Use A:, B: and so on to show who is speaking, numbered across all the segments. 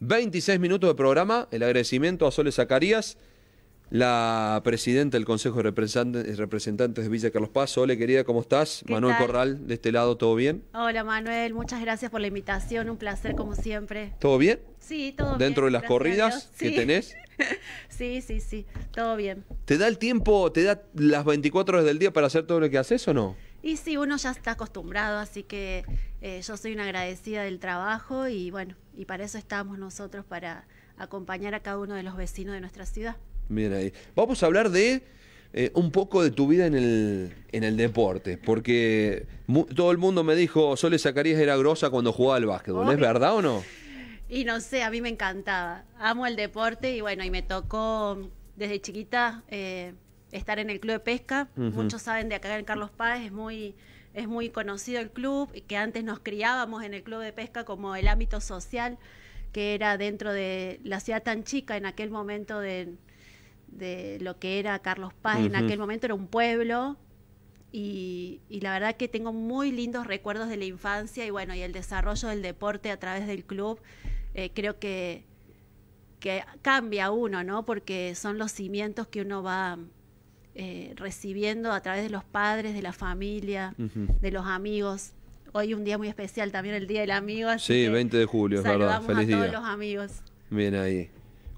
A: 26 minutos de programa, el agradecimiento a Sole Zacarías, la presidenta del Consejo de Representantes de Villa Carlos Paz. Sole, querida, ¿cómo estás? Manuel Corral, de este lado, ¿todo bien?
B: Hola, Manuel, muchas gracias por la invitación, un placer como siempre. ¿Todo bien? Sí, todo ¿Dentro bien. ¿Dentro de las corridas que tenés? sí, sí, sí, todo bien.
A: ¿Te da el tiempo, te da las 24 horas del día para hacer todo lo que haces o no?
B: Y sí, uno ya está acostumbrado, así que eh, yo soy una agradecida del trabajo y bueno, y para eso estamos nosotros, para acompañar a cada uno de los vecinos de nuestra ciudad.
A: mira ahí. Vamos a hablar de eh, un poco de tu vida en el, en el deporte, porque todo el mundo me dijo, Sole Zacarías era grosa cuando jugaba al básquetbol, ¿es verdad o no?
B: Y no sé, a mí me encantaba, amo el deporte y bueno, y me tocó desde chiquita... Eh, estar en el club de pesca. Muchos saben de acá en Carlos Paz, es muy, es muy conocido el club, que antes nos criábamos en el club de pesca como el ámbito social, que era dentro de la ciudad tan chica en aquel momento de, lo que era Carlos Paz, en aquel momento era un pueblo. Y, la verdad que tengo muy lindos recuerdos de la infancia y bueno, y el desarrollo del deporte a través del club. Eh, creo que, que cambia uno, ¿no? Porque son los cimientos que uno va eh, recibiendo a través de los padres, de la familia, de los amigos. Hoy un día muy especial, también el Día del Amigo.
A: sí, 20 de julio, es verdad. a los amigos. Bien ahí.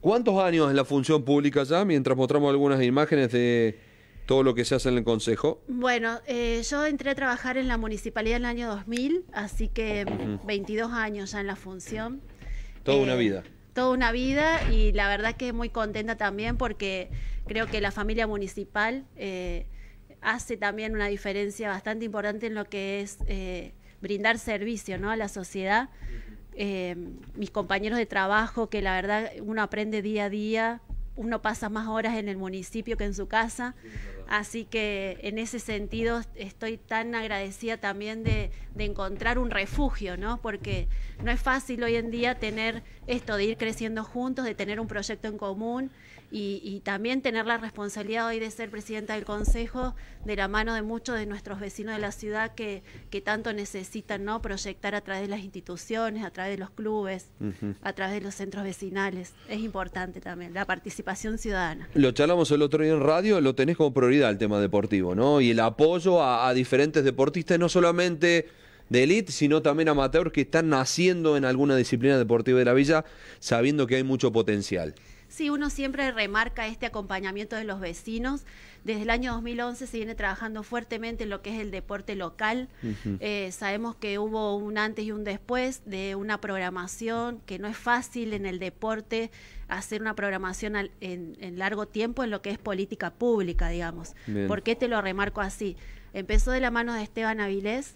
A: ¿Cuántos años en la función pública ya? Mientras mostramos algunas imágenes de todo lo que se hace en el Consejo.
B: Bueno, eh, yo entré a trabajar en la municipalidad en el año 2000, así que 22 años ya en la función.
A: Toda una eh, vida toda
B: una vida y la verdad que muy contenta también porque creo que la familia municipal eh, hace también una diferencia bastante importante en lo que es eh, brindar servicio ¿no? a la sociedad. Eh, mis compañeros de trabajo, que la verdad uno aprende día a día, uno pasa más horas en el municipio que en su casa. Así que en ese sentido estoy tan agradecida también de, encontrar un refugio, ¿no? Porque no es fácil hoy en día tener esto de ir creciendo juntos, de tener un proyecto en común y, también tener la responsabilidad hoy de ser presidenta del Consejo de la mano de muchos de nuestros vecinos de la ciudad que, tanto necesitan proyectar a través de las instituciones, a través de los clubes, a través de los centros vecinales. Es importante también la participación ciudadana.
A: Lo charlamos el otro día en radio, lo tenés como prioridad el tema deportivo, ¿no? Y el apoyo a, a diferentes deportistas, no solamente de élite, sino también amateurs que están naciendo en alguna disciplina deportiva de la villa, sabiendo que hay mucho potencial.
B: Sí, uno siempre remarca este acompañamiento de los vecinos. Desde el año 2011 se viene trabajando fuertemente en lo que es el deporte local. Eh, sabemos que hubo un antes y un después de una programación, que no es fácil en el deporte hacer una programación en, largo tiempo en lo que es política pública, digamos. ¿Por qué te lo remarco así? Empezó de la mano de Esteban Avilés,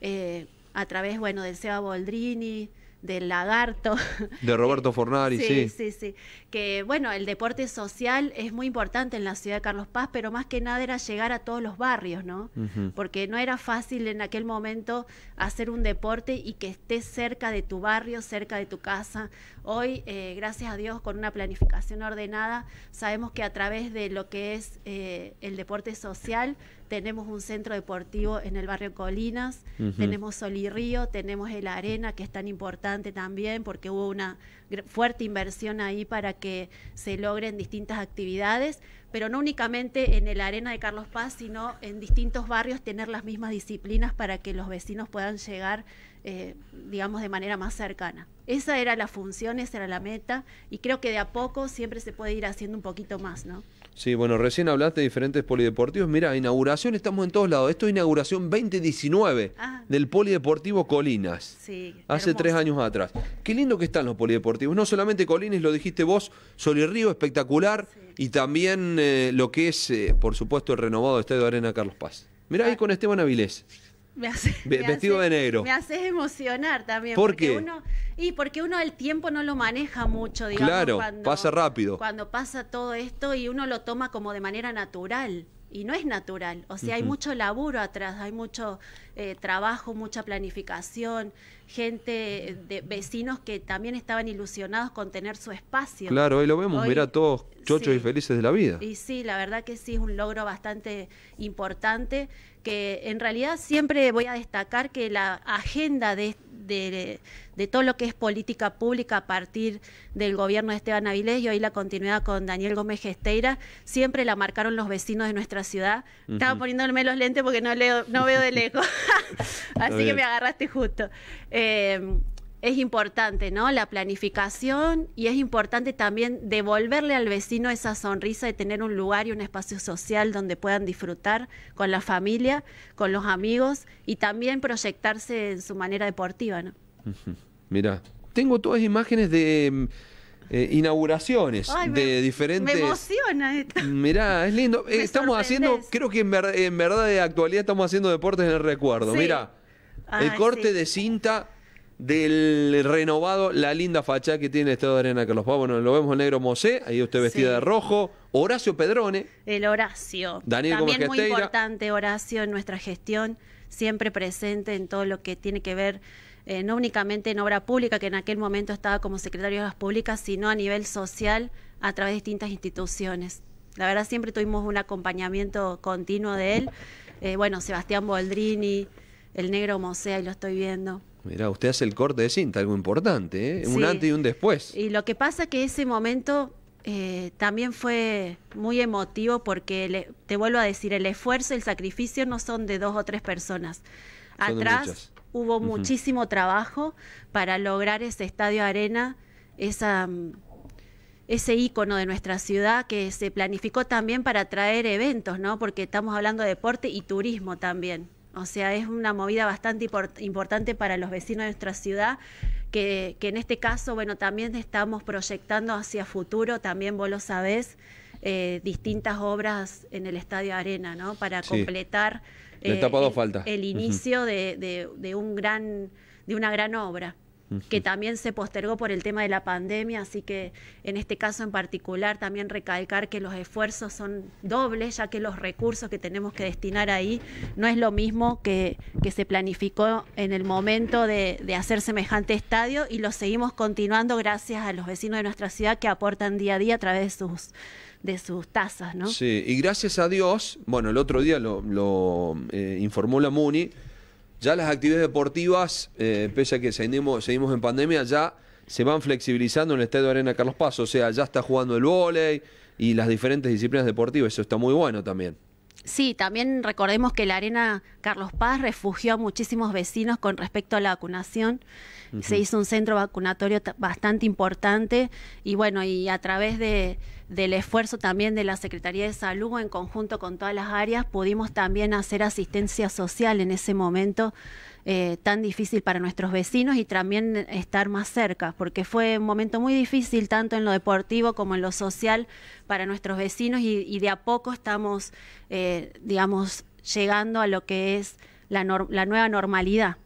B: eh, a través, bueno, de Seba Boldrini, del lagarto.
A: De Roberto Fornari, sí, sí. Sí,
B: sí, Que bueno, el deporte social es muy importante en la ciudad de Carlos Paz, pero más que nada era llegar a todos los barrios, ¿no? Porque no era fácil en aquel momento hacer un deporte y que esté cerca de tu barrio, cerca de tu casa. Hoy, eh, gracias a Dios, con una planificación ordenada, sabemos que a través de lo que es eh, el deporte social, tenemos un centro deportivo en el barrio Colinas, tenemos Sol y Río, tenemos el Arena, que es tan importante también porque hubo una fuerte inversión ahí para que se logren distintas actividades, pero no únicamente en el Arena de Carlos Paz, sino en distintos barrios tener las mismas disciplinas para que los vecinos puedan llegar, eh, digamos, de manera más cercana. Esa era la función, esa era la meta, y creo que de a poco siempre se puede ir haciendo un poquito más, ¿no?
A: Sí, bueno, recién hablaste de diferentes polideportivos. Mira, inauguración, estamos en todos lados. Esto es inauguración 2019 del Polideportivo Colinas. Sí. Hace tres años atrás. Qué lindo que están los polideportivos. No solamente Colinas, lo dijiste vos, Sol y Río, espectacular. Y también eh, lo que es, eh, por supuesto, el renovado Estadio de Arena Carlos Paz. Mira ahí ah. con Esteban Avilés.
B: Me hace, vestido de negro. Me haces emocionar también. porque Uno, y porque uno el tiempo no lo maneja mucho, digamos. Claro, pasa rápido. Cuando pasa todo esto y uno lo toma como de manera natural y no es natural. O sea, hay mucho laburo atrás, hay mucho eh, trabajo, mucha planificación, gente, eh, de vecinos que también estaban ilusionados con tener su espacio. Claro, hoy lo vemos, ver a
A: todos chochos y felices de la vida.
B: Y sí, la verdad que sí, es un logro bastante importante que en realidad siempre voy a destacar que la agenda de, de, todo lo que es política pública a partir del gobierno de Esteban Avilés y hoy la continuidad con Daniel Gómez Gesteira, siempre la marcaron los vecinos de nuestra ciudad. Estaba poniéndome los lentes porque no, leo, no veo de lejos, así que me agarraste justo. Eh, es importante, ¿no? La planificación y es importante también devolverle al vecino esa sonrisa de tener un lugar y un espacio social donde puedan disfrutar con la familia, con los amigos y también proyectarse en su manera deportiva, ¿no?
A: Mira, tengo todas imágenes de mm, eh, inauguraciones de diferentes. Me
B: emociona
A: Mirá, es lindo. Eh, estamos haciendo, creo que en, verdad de actualidad estamos haciendo deportes en el recuerdo. Mira, el corte de cinta del renovado La Linda fachada que tiene el Estado de Arena Carlos Paz. Bueno, lo vemos negro Mosé, ahí usted vestida de rojo. Horacio Pedrone.
B: El Horacio. También muy importante Horacio en nuestra gestión, siempre presente en todo lo que tiene que ver eh, no únicamente en obra pública, que en aquel momento estaba como secretario de Obras Públicas, sino a nivel social a través de distintas instituciones. La verdad siempre tuvimos un acompañamiento continuo de él. Eh, bueno, Sebastián Boldrini, el negro Mosé, ahí lo estoy viendo.
A: Mira, usted hace el corte de cinta, algo importante, ¿eh? un antes y un después.
B: Y lo que pasa que ese momento eh, también fue muy emotivo porque, te vuelvo a decir, el esfuerzo y el sacrificio no son de dos o tres personas.
A: Atrás
B: hubo muchísimo trabajo para lograr ese estadio arena, esa mm, ese icono de nuestra ciudad que se planificó también para traer eventos, ¿no? Porque estamos hablando de deporte y turismo también. O sea, es una movida bastante importante para los vecinos de nuestra ciudad, que, en este caso, bueno, también estamos proyectando hacia futuro, también vos lo sabés, eh, distintas obras en el Estadio Arena, ¿no? Para completar eh, el, el, inicio de, un gran, de una gran obra que también se postergó por el tema de la pandemia, así que en este caso en particular también recalcar que los esfuerzos son dobles, ya que los recursos que tenemos que destinar ahí no es lo mismo que, que se planificó en el momento de, hacer semejante estadio y lo seguimos continuando gracias a los vecinos de nuestra ciudad que aportan día a día a través de sus de sus tasas, ¿no?
A: Sí, y gracias a Dios, bueno, el otro día lo, lo eh, informó la MUNI, ya las actividades deportivas, eh, pese a que seguimos, en pandemia, ya se van flexibilizando en el Estadio de Arena Carlos Paz. O sea, ya está jugando el vóley y las diferentes disciplinas deportivas. Eso está muy bueno también.
B: Sí, también recordemos que la Arena Carlos Paz refugió a muchísimos vecinos con respecto a la vacunación. Se hizo un centro vacunatorio bastante importante y bueno, y a través de, del esfuerzo también de la Secretaría de Salud en conjunto con todas las áreas, pudimos también hacer asistencia social en ese momento eh, tan difícil para nuestros vecinos y también estar más cerca, porque fue un momento muy difícil tanto en lo deportivo como en lo social para nuestros vecinos y, de a poco estamos, eh, digamos, llegando a lo que es la nueva normalidad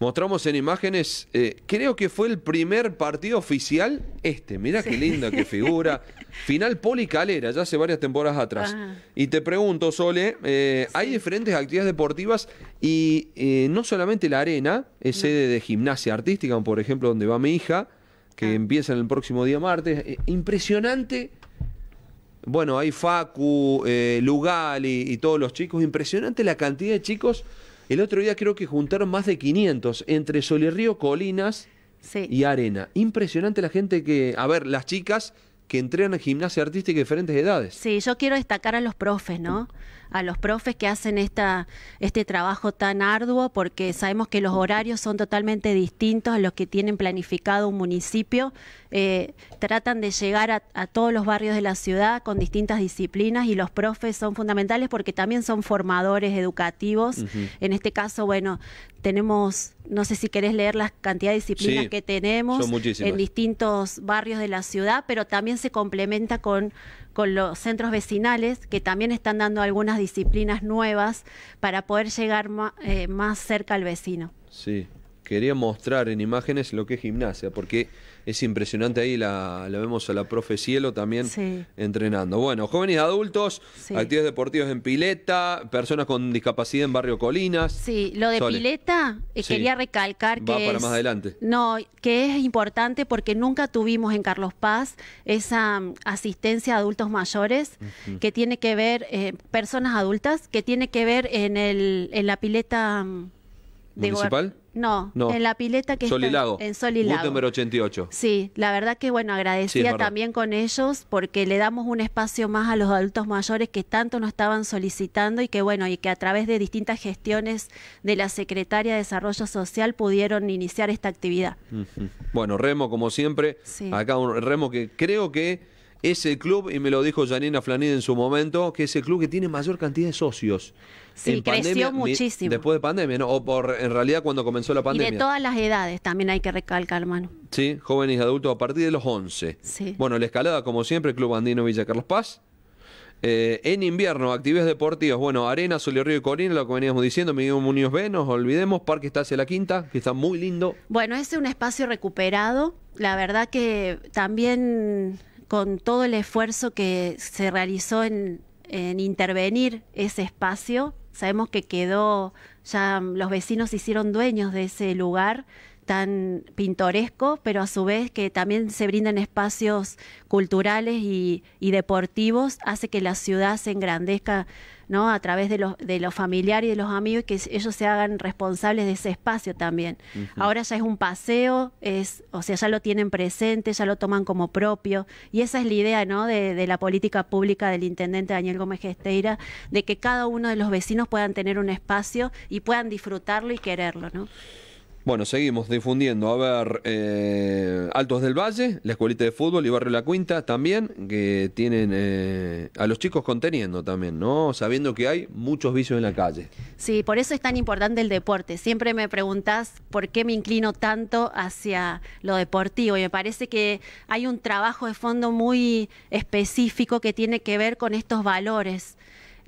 A: mostramos en imágenes, eh, creo que fue el primer partido oficial este. Mira qué linda que figura. Final Poli ya hace varias temporadas atrás. Ah. Y te pregunto, Sole, eh, hay diferentes actividades deportivas y eh, no solamente la arena, es sede de gimnasia artística, por ejemplo, donde va mi hija, que ah. empieza en el próximo día martes. impresionante. Bueno, hay Facu, Lugali y todos los chicos. Impresionante la cantidad de chicos el otro día creo que juntaron más de 500 entre Sol Colinas y Arena. Impresionante la gente que, a ver, las chicas que entrenan en gimnasia artística de diferentes edades.
B: Sí, yo quiero destacar a los profes, ¿no? a los profes que hacen esta, este trabajo tan arduo, porque sabemos que los horarios son totalmente distintos a los que tienen planificado un municipio. Eh, tratan de llegar a, todos los barrios de la ciudad con distintas disciplinas y los profes son fundamentales porque también son formadores educativos. En este caso, bueno, tenemos, no sé si querés leer las cantidad de disciplinas que tenemos en distintos barrios de la ciudad, pero también se complementa con, con los centros vecinales, que también están dando algunas disciplinas nuevas para poder llegar eh, más cerca al vecino.
A: Sí, quería mostrar en imágenes lo que es gimnasia, porque es impresionante ahí, la, vemos a la profe Cielo también entrenando. Bueno, jóvenes adultos, activos actividades deportivas en pileta, personas con discapacidad en barrio Colinas. Sí, lo de
B: pileta eh, quería recalcar que... más adelante. No, que es importante porque nunca tuvimos en Carlos Paz esa mm, asistencia a adultos mayores que tiene que ver, eh, personas adultas, que tiene que ver en, el, en la pileta... Mm, ¿Municipal? No, en la pileta que Sol y Lago. en Sol y Lago. número
A: 88.
B: Sí, la verdad que bueno, agradecía también con ellos porque le damos un espacio más a los adultos mayores que tanto nos estaban solicitando y que bueno, y que a través de distintas gestiones de la Secretaria de Desarrollo Social pudieron iniciar esta actividad.
A: Bueno, Remo como siempre, acá un Remo que creo que es el club, y me lo dijo Janina Flanid en su momento, que es el club que tiene mayor cantidad de socios. Sí, creció muchísimo. después de pandemia, ¿no? O por, en realidad cuando comenzó la pandemia. Y de todas
B: las edades también hay que recalcar, hermano.
A: Sí, jóvenes y adultos a partir de los 11. Sí. Bueno, la escalada, como siempre, Club Andino Villa Carlos Paz. Eh, en invierno, actividades deportivas, bueno, Arena, Solio Río y Corina, lo que veníamos diciendo, Miguel Muñoz B, nos olvidemos, Parque está hacia la quinta, que está muy lindo.
B: Bueno, es un espacio recuperado, la verdad que también con todo el esfuerzo que se realizó en, intervenir ese espacio. Sabemos que quedó, ya los vecinos se hicieron dueños de ese lugar tan pintoresco, pero a su vez que también se brindan espacios culturales y, deportivos, hace que la ciudad se engrandezca ¿no? a través de los, de familiares y de los amigos, que ellos se hagan responsables de ese espacio también. Ahora ya es un paseo, es, o sea, ya lo tienen presente, ya lo toman como propio, y esa es la idea ¿no? de, la política pública del intendente Daniel Gómez Esteira de que cada uno de los vecinos puedan tener un espacio y puedan disfrutarlo y quererlo.
A: ¿no? Bueno, seguimos difundiendo. A ver, eh, Altos del Valle, la escuelita de fútbol y Barrio La Quinta también, que tienen eh, a los chicos conteniendo también, ¿no? Sabiendo que hay muchos vicios en la calle.
B: Sí, por eso es tan importante el deporte. Siempre me preguntás por qué me inclino tanto hacia lo deportivo y me parece que hay un trabajo de fondo muy específico que tiene que ver con estos valores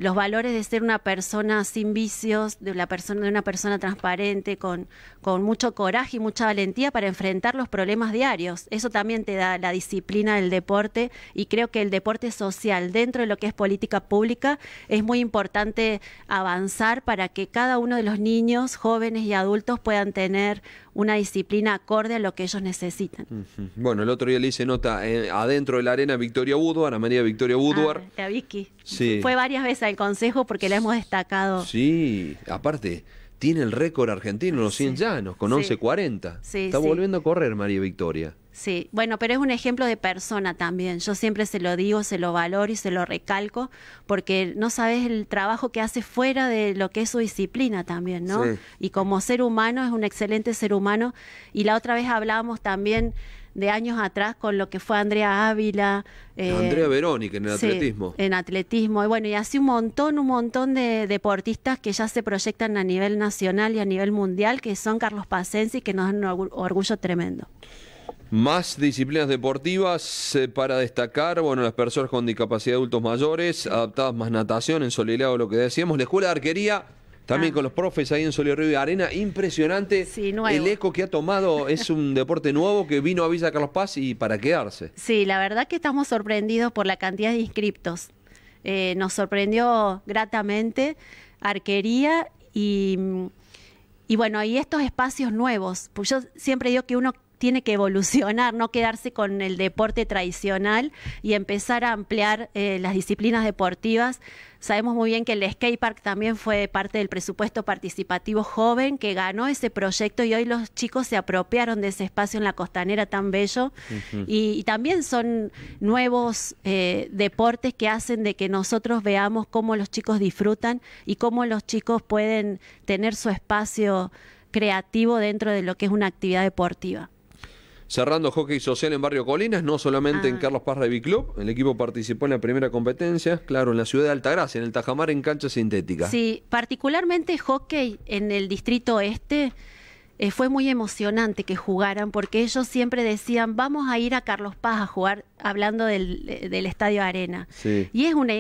B: los valores de ser una persona sin vicios, de, una persona transparente, con mucho coraje y mucha valentía para enfrentar los problemas diarios. Eso también te da la disciplina del deporte y creo que el deporte social dentro de lo que es política pública es muy importante avanzar para que cada uno de los niños, jóvenes y adultos puedan tener una disciplina acorde a lo que ellos necesitan.
A: Bueno, el otro día le hice nota eh, adentro de la arena Victoria Woodward, a María Victoria Woodward. Ah, Vicky. Fue
B: varias veces al consejo porque la hemos destacado.
A: Sí, aparte tiene el récord argentino los 100 llanos con 11 11.40. Está volviendo a correr María Victoria.
B: Sí, bueno, pero es un ejemplo de persona también. Yo siempre se lo digo, se lo valoro y se lo recalco, porque no sabes el trabajo que hace fuera de lo que es su disciplina también, ¿no? Y como ser humano es un excelente ser humano. Y la otra vez hablábamos también de años atrás con lo que fue Andrea Ávila. Eh, Andrea Verónica en el atletismo. En atletismo. Y bueno, y así un montón, un montón de deportistas que ya se proyectan a nivel nacional y a nivel mundial, que son Carlos Pacensi, que nos dan un orgullo tremendo.
A: Más disciplinas deportivas eh, para destacar, bueno, las personas con discapacidad de adultos mayores, adaptadas más natación en Soledad, lo que decíamos, la escuela de arquería. También ah. con los profes ahí en Solio y Arena, impresionante el eco que ha tomado, es un deporte nuevo que vino a Villa Carlos Paz y para quedarse.
B: Sí, la verdad que estamos sorprendidos por la cantidad de inscriptos. Eh, nos sorprendió gratamente arquería y, y bueno, y estos espacios nuevos. Pues yo siempre digo que uno tiene que evolucionar, no quedarse con el deporte tradicional y empezar a ampliar eh, las disciplinas deportivas. Sabemos muy bien que el skatepark también fue parte del presupuesto participativo joven que ganó ese proyecto y hoy los chicos se apropiaron de ese espacio en la costanera tan bello. y, también son nuevos eh, deportes que hacen de que nosotros veamos cómo los chicos disfrutan y cómo los chicos pueden tener su espacio creativo dentro de lo que es una actividad deportiva.
A: Cerrando hockey social en Barrio Colinas, no solamente en ah. Carlos Paz Rugby Club, el equipo participó en la primera competencia, claro, en la ciudad de Altagracia, en el Tajamar, en cancha sintética.
B: Sí, particularmente hockey en el distrito este. Eh, fue muy emocionante que jugaran porque ellos siempre decían, vamos a ir a Carlos Paz a jugar, hablando del, eh, del Estadio Arena. Sí. Y es una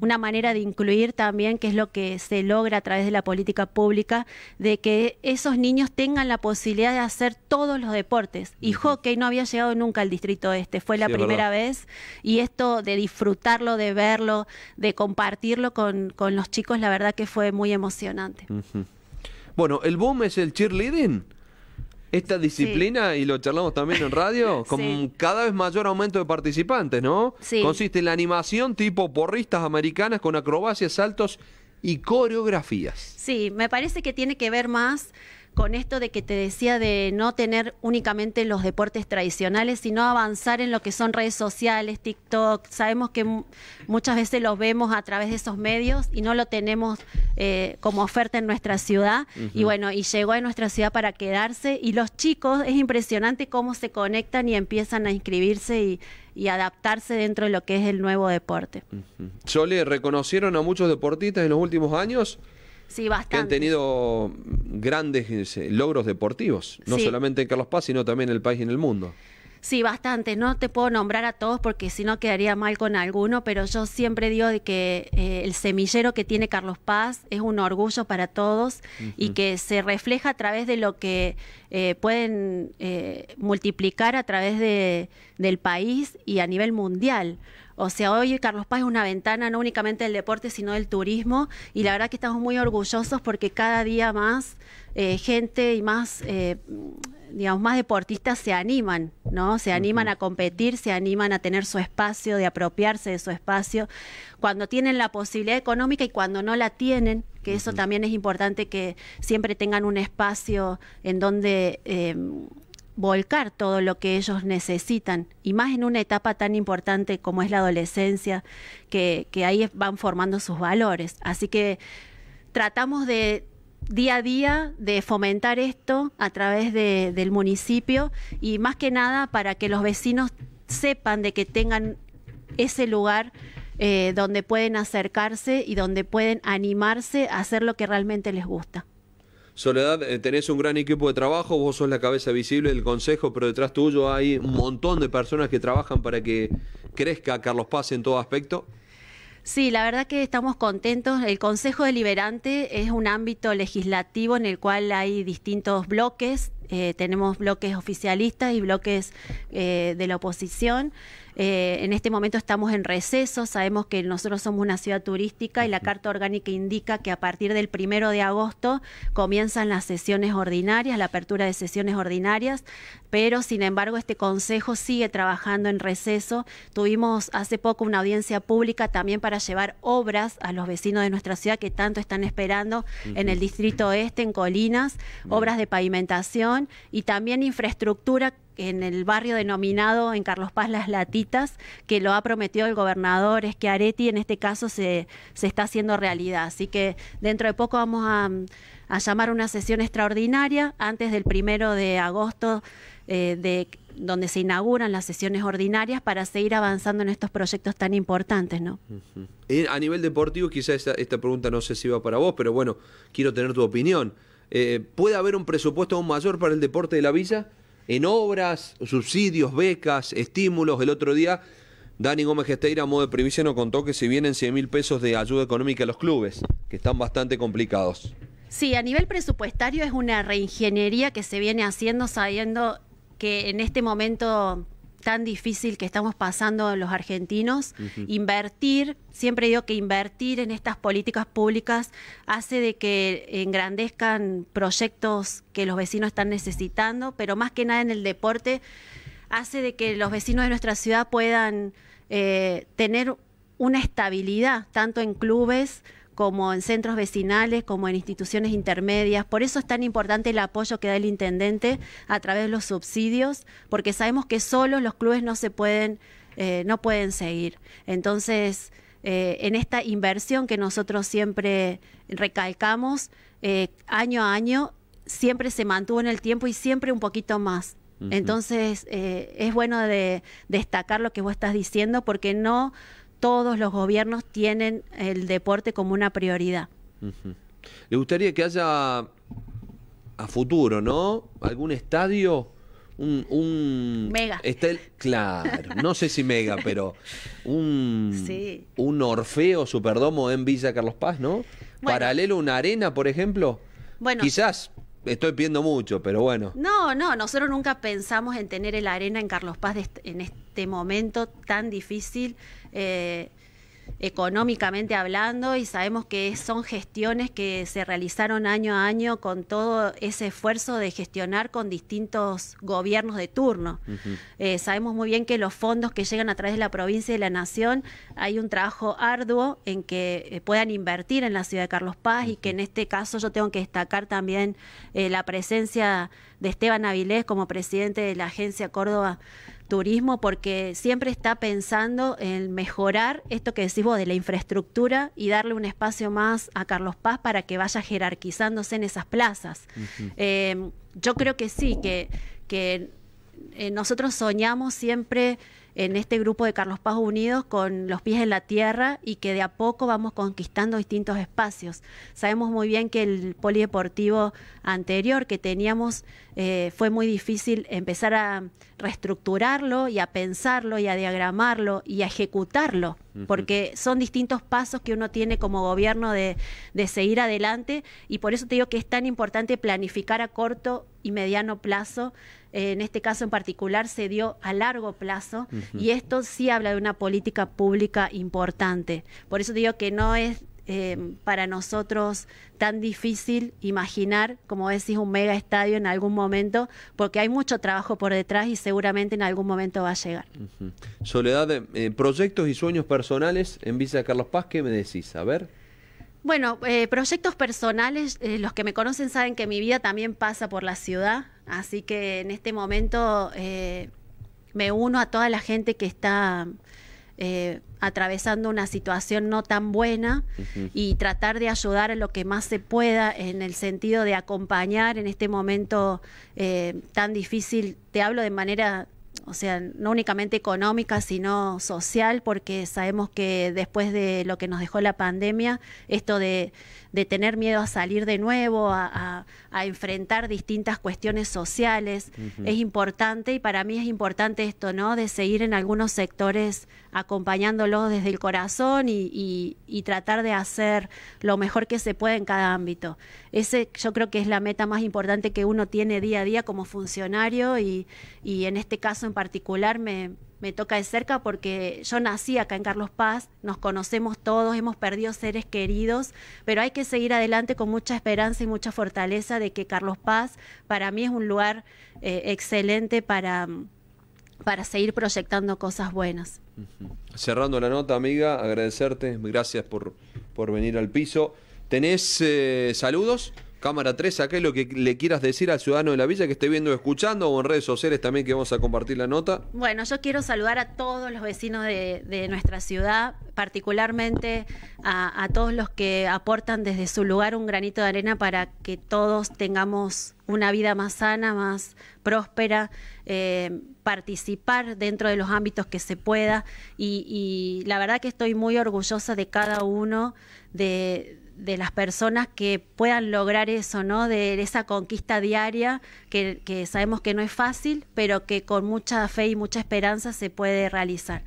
B: una manera de incluir también, que es lo que se logra a través de la política pública, de que esos niños tengan la posibilidad de hacer todos los deportes. Y hockey no había llegado nunca al distrito este, fue la primera vez. Y esto de disfrutarlo, de verlo, de compartirlo con, los chicos, la verdad que fue muy emocionante.
A: Bueno, el boom es el cheerleading esta disciplina, y lo charlamos también en radio, con cada vez mayor aumento de participantes, ¿no? Consiste en la animación tipo porristas americanas con acrobacias, saltos y coreografías.
B: Sí, me parece que tiene que ver más con esto de que te decía de no tener únicamente los deportes tradicionales, sino avanzar en lo que son redes sociales, TikTok. Sabemos que muchas veces los vemos a través de esos medios y no lo tenemos eh, como oferta en nuestra ciudad. Y bueno, y llegó a nuestra ciudad para quedarse. Y los chicos, es impresionante cómo se conectan y empiezan a inscribirse y, adaptarse dentro de lo que es el nuevo deporte.
A: ¿reconocieron a muchos deportistas en los últimos años?
B: Sí, bastante. Que han
A: tenido grandes eh, logros deportivos, no solamente en Carlos Paz, sino también en el país y en el mundo.
B: Sí, bastante. No te puedo nombrar a todos porque si no quedaría mal con alguno, pero yo siempre digo de que eh, el semillero que tiene Carlos Paz es un orgullo para todos y que se refleja a través de lo que eh, pueden multiplicar a través de, del país y a nivel mundial. O sea, hoy Carlos Paz es una ventana no únicamente del deporte, sino del turismo. Y la verdad que estamos muy orgullosos porque cada día más eh, gente y más, eh, digamos, más deportistas se animan, ¿no? Se animan a competir, se animan a tener su espacio, de apropiarse de su espacio, cuando tienen la posibilidad económica y cuando no la tienen, que eso también es importante que siempre tengan un espacio en donde... Eh, volcar todo lo que ellos necesitan, y más en una etapa tan importante como es la adolescencia, que, ahí van formando sus valores. Así que tratamos de día a día de fomentar esto a través del municipio y más que nada para que los vecinos sepan de que tengan ese lugar eh, donde pueden acercarse y donde pueden animarse a hacer lo que realmente les gusta.
A: Soledad, eh, tenés un gran equipo de trabajo, vos sos la cabeza visible del consejo, pero detrás tuyo hay un montón de personas que trabajan para que crezca Carlos Paz en todo aspecto.
B: Sí, la verdad que estamos contentos. El Consejo Deliberante es un ámbito legislativo en el cual hay distintos bloques. Eh, tenemos bloques oficialistas y bloques eh, de la oposición. Eh, en este momento estamos en receso, sabemos que nosotros somos una ciudad turística y la Carta Orgánica indica que a partir del primero de agosto comienzan las sesiones ordinarias, la apertura de sesiones ordinarias, pero sin embargo este Consejo sigue trabajando en receso. Tuvimos hace poco una audiencia pública también para llevar obras a los vecinos de nuestra ciudad que tanto están esperando en el Distrito Este, en Colinas, obras de pavimentación y también infraestructura en el barrio denominado en Carlos Paz Las Latitas, que lo ha prometido el gobernador es que Schiaretti, en este caso se, está haciendo realidad. Así que dentro de poco vamos a, a llamar una sesión extraordinaria antes del primero de agosto eh, de donde se inauguran las sesiones ordinarias para seguir avanzando en estos proyectos tan importantes, ¿no?
A: Eh, a nivel deportivo, quizás esta, pregunta no sé si va para vos, pero bueno, quiero tener tu opinión. Eh, ¿Puede haber un presupuesto aún mayor para el deporte de la villa? en obras, subsidios, becas, estímulos. El otro día, Dani Gómez Gesteira, modo de primicia, nos contó que se vienen 100 mil pesos de ayuda económica a los clubes, que están bastante complicados.
B: Sí, a nivel presupuestario es una reingeniería que se viene haciendo sabiendo que en este momento tan difícil que estamos pasando los argentinos, invertir, siempre digo que invertir en estas políticas públicas hace de que engrandezcan proyectos que los vecinos están necesitando, pero más que nada en el deporte hace de que los vecinos de nuestra ciudad puedan eh, tener una estabilidad, tanto en clubes, como en centros vecinales, como en instituciones intermedias. Por eso es tan importante el apoyo que da el intendente a través de los subsidios, porque sabemos que solos los clubes no se pueden, eh, no pueden seguir. Entonces, eh, en esta inversión que nosotros siempre recalcamos, eh, año a año, siempre se mantuvo en el tiempo y siempre un poquito más. Entonces, es bueno de, destacar lo que vos estás diciendo, porque no todos los gobiernos tienen el deporte como una prioridad.
A: ¿Le gustaría que haya a futuro, ¿no? ¿Algún estadio? Un, mega. claro, no sé si mega, pero un, un Orfeo Superdomo en Villa Carlos Paz, ¿no? Paralelo a una arena, por ejemplo.
B: Bueno, quizás
A: estoy pidiendo mucho, pero bueno.
B: No, no, nosotros nunca pensamos en tener el arena en Carlos Paz en este momento tan difícil. Eh, económicamente hablando y sabemos que son gestiones que se realizaron año a año con todo ese esfuerzo de gestionar con distintos gobiernos de turno. Eh, sabemos muy bien que los fondos que llegan a través de la provincia y de la nación, hay un trabajo arduo en que eh, puedan invertir en la ciudad de Carlos Paz y que en este caso yo tengo que destacar también eh, la presencia de Esteban Avilés como presidente de la Agencia Córdoba turismo porque siempre está pensando en mejorar esto que decís vos de la infraestructura y darle un espacio más a Carlos Paz para que vaya jerarquizándose en esas plazas. Eh, yo creo que sí, que, que eh, nosotros soñamos siempre en este grupo de Carlos Paz Unidos con los pies en la tierra y que de a poco vamos conquistando distintos espacios. Sabemos muy bien que el polideportivo anterior que teníamos eh, fue muy difícil empezar a reestructurarlo y a pensarlo y a diagramarlo y a ejecutarlo porque son distintos pasos que uno tiene como gobierno de, seguir adelante y por eso te digo que es tan importante planificar a corto y mediano plazo eh, en este caso en particular se dio a largo plazo y esto sí habla de una política pública importante. Por eso te digo que no es Em, para nosotros tan difícil imaginar, como decís, un mega estadio en algún momento, porque hay mucho trabajo por detrás y seguramente en algún momento va a llegar.
A: Soledad, eh, proyectos y sueños personales en Visa Carlos Paz, ¿qué me decís? A ver.
B: Bueno, eh, proyectos personales, eh, los que me conocen saben que mi vida también pasa por la ciudad, así que en este momento eh, me uno a toda la gente que está eh, atravesando una situación no tan buena y tratar de ayudar a lo que más se pueda en el sentido de acompañar en este momento eh, tan difícil. Te hablo de manera o sea, no únicamente económica, sino social, porque sabemos que después de lo que nos dejó la pandemia, esto de, tener miedo a salir de nuevo, a, enfrentar distintas cuestiones sociales, es importante y para mí es importante esto, ¿no? De seguir en algunos sectores acompañándolos desde el corazón y, tratar de hacer lo mejor que se puede en cada ámbito. Ese yo creo que es la meta más importante que uno tiene día a día como funcionario y, y en este caso en particular me, me toca de cerca porque yo nací acá en Carlos Paz, nos conocemos todos, hemos perdido seres queridos, pero hay que seguir adelante con mucha esperanza y mucha fortaleza de que Carlos Paz para mí es un lugar eh, excelente para para seguir proyectando cosas buenas.
A: Cerrando la nota, amiga, agradecerte, gracias por, por venir al piso. ¿Tenés eh, saludos? Cámara 3, es lo que le quieras decir al ciudadano de la villa que esté viendo, o escuchando o en redes sociales también que vamos a compartir la nota.
B: Bueno, yo quiero saludar a todos los vecinos de, nuestra ciudad, particularmente a, todos los que aportan desde su lugar un granito de arena para que todos tengamos una vida más sana, más próspera, eh, participar dentro de los ámbitos que se pueda y la verdad que estoy muy orgullosa de cada uno de de las personas que puedan lograr eso, ¿no? De esa conquista diaria que, sabemos que no es fácil, pero que con mucha fe y mucha esperanza se puede realizar.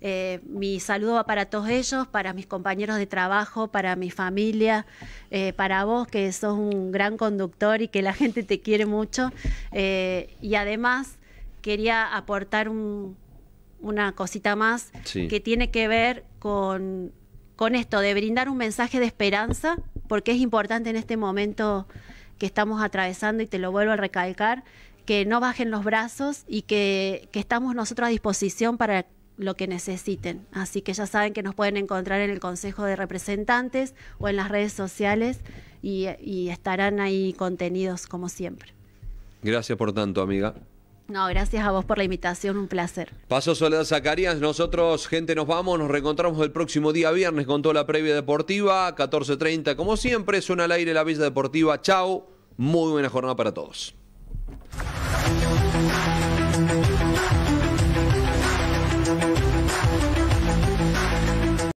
B: Eh, mi saludo va para todos ellos, para mis compañeros de trabajo, para mi familia, eh, para vos que sos un gran conductor y que la gente te quiere mucho. Eh, y además quería aportar una cosita más que tiene que ver con con esto de brindar un mensaje de esperanza, porque es importante en este momento que estamos atravesando, y te lo vuelvo a recalcar, que no bajen los brazos y que, estamos nosotros a disposición para lo que necesiten. Así que ya saben que nos pueden encontrar en el Consejo de Representantes o en las redes sociales y estarán ahí contenidos como siempre.
A: Gracias por tanto, amiga.
B: No, gracias a vos por la invitación, un placer.
A: Paso Soledad Zacarías, nosotros, gente, nos vamos, nos reencontramos el próximo día viernes con toda la previa deportiva, 14.30, como siempre, suena al aire la Villa Deportiva. Chao, muy buena jornada para todos.